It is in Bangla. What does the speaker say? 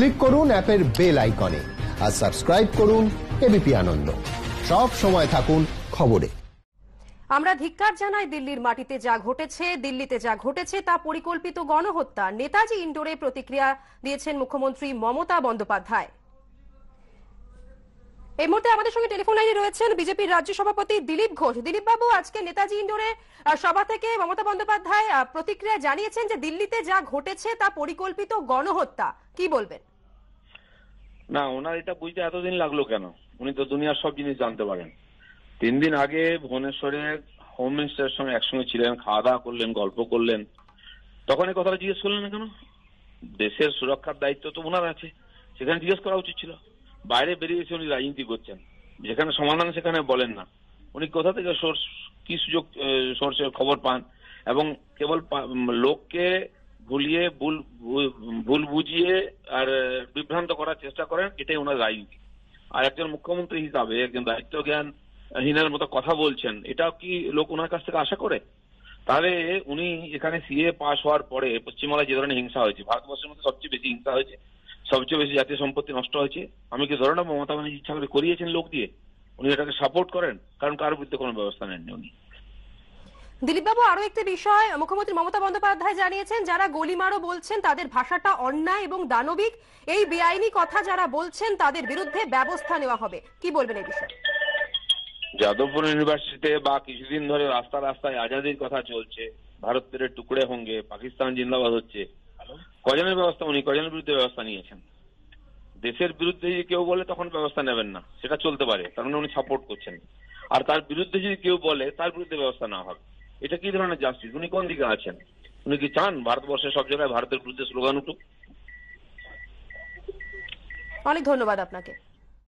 ক্লিক করুন অ্যাপের বেল আইকনে আর সাবস্ক্রাইব করুন এবিপি আনন্দ সব সময় থাকুন খবরে আমরা ধিক্কার জানাই দিল্লির মাটিতে যা ঘটেছে দিল্লিতে যা ঘটেছে তা পরিকল্পিত গণহত্যা নেতাজি ইন্ডোরে প্রতিক্রিয়া দিয়েছেন মুখ্যমন্ত্রী মমতা বন্দ্যোপাধ্যায় এই মুহূর্তে আমাদের সঙ্গে টেলিফোন লাইনে রয়েছেন বিজেপির রাজ্য সভাপতি দিলীপ ঘোষ দিলীপ বাবু আজকে নেতাজি ইন্ডোরে সভা থেকে মমতা বন্দ্যোপাধ্যায় প্রতিক্রিয়া জানিয়েছেন যে দিল্লিতে যা ঘটেছে তা পরিকল্পিত গণহত্যা কি বলবেন না ওনার এটা বুঝতে এতদিন লাগলো কেন উনি তো দুনিয়ার সব জিনিস জানতে পারেন তিন দিন আগে ভুবনেশ্বরে হোম মিনিস্টারের সঙ্গে একসঙ্গে ছিলেন খাওয়া দাওয়া করলেন গল্প করলেন তখন এই কথাটা জিজ্ঞেস করলেন না কেন দেশের সুরক্ষার দায়িত্ব তো ওনার আছে সেখানে জিজ্ঞেস করা উচিত ছিল বাইরে বেরিয়ে বেরিয়েছে উনি রাজনীতি করছেন যেখানে সমাধান সেখানে বলেন না উনি কোথা থেকে সোর্স কি সুযোগ সোর্সের খবর পান এবং কেবল লোককে ভুলিয়ে ভুল ভুল বুঝিয়ে আর বিভ্রান্ত করার চেষ্টা করেন এটাই ওনার রাজনীতি আর একজন মুখ্যমন্ত্রী হিসাবে একজন দায়িত্ব জ্ঞান হীনের মতো কথা বলছেন এটাও কি লোক ওনার কাছ থেকে আশা করে তাহলে উনি এখানে সিএ পাশ হওয়ার পরে পশ্চিমবঙ্গে যে ধরনের হিংসা হয়েছে ভারতবর্ষের মধ্যে সবচেয়ে বেশি হিংসা হয়েছে সবচেয়ে বেশি জাতীয় সম্পত্তি নষ্ট হয়েছে আমি কি ধরে নেবো মমতা ব্যানার্জি ইচ্ছা করে করিয়েছেন লোক দিয়ে উনি এটাকে সাপোর্ট করেন কারণ কারোর বিরুদ্ধে কোনো ব্যবস্থা নেননি উনি দিলীপবাবু আরো একটি বিষয় মুখ্যমন্ত্রী মমতা বন্দ্যোপাধ্যায় জানিয়েছেন যারা গলিমারও বলছেন তাদের ভাষাটা অন্যায় এবং দানবিক এই বেআইনি কথা যারা বলছেন তাদের বিরুদ্ধে ব্যবস্থা নেওয়া হবে কি বলবেন এই বিষয়ে যাদবপুর ইউনিভার্সিটিতে বা কিছুদিন ধরে রাস্তা রাস্তায় আজাদির কথা চলছে ভারতের টুকরে হঙ্গে পাকিস্তান জিন্দাবাদ হচ্ছে কজনের ব্যবস্থা উনি কজনের বিরুদ্ধে ব্যবস্থা নিয়েছেন দেশের বিরুদ্ধে যদি কেউ বলে তখন ব্যবস্থা নেবেন না সেটা চলতে পারে কারণ মানে উনি সাপোর্ট করছেন আর তার বিরুদ্ধে যদি কেউ বলে তার বিরুদ্ধে ব্যবস্থা না হবে এটা কি ধরনের জাস্টিস উনি কোন দিকে আছেন উনি কি চান ভারতবর্ষের সব জায়গায় ভারতের বিরুদ্ধে স্লোগান উঠুক অনেক ধন্যবাদ আপনাকে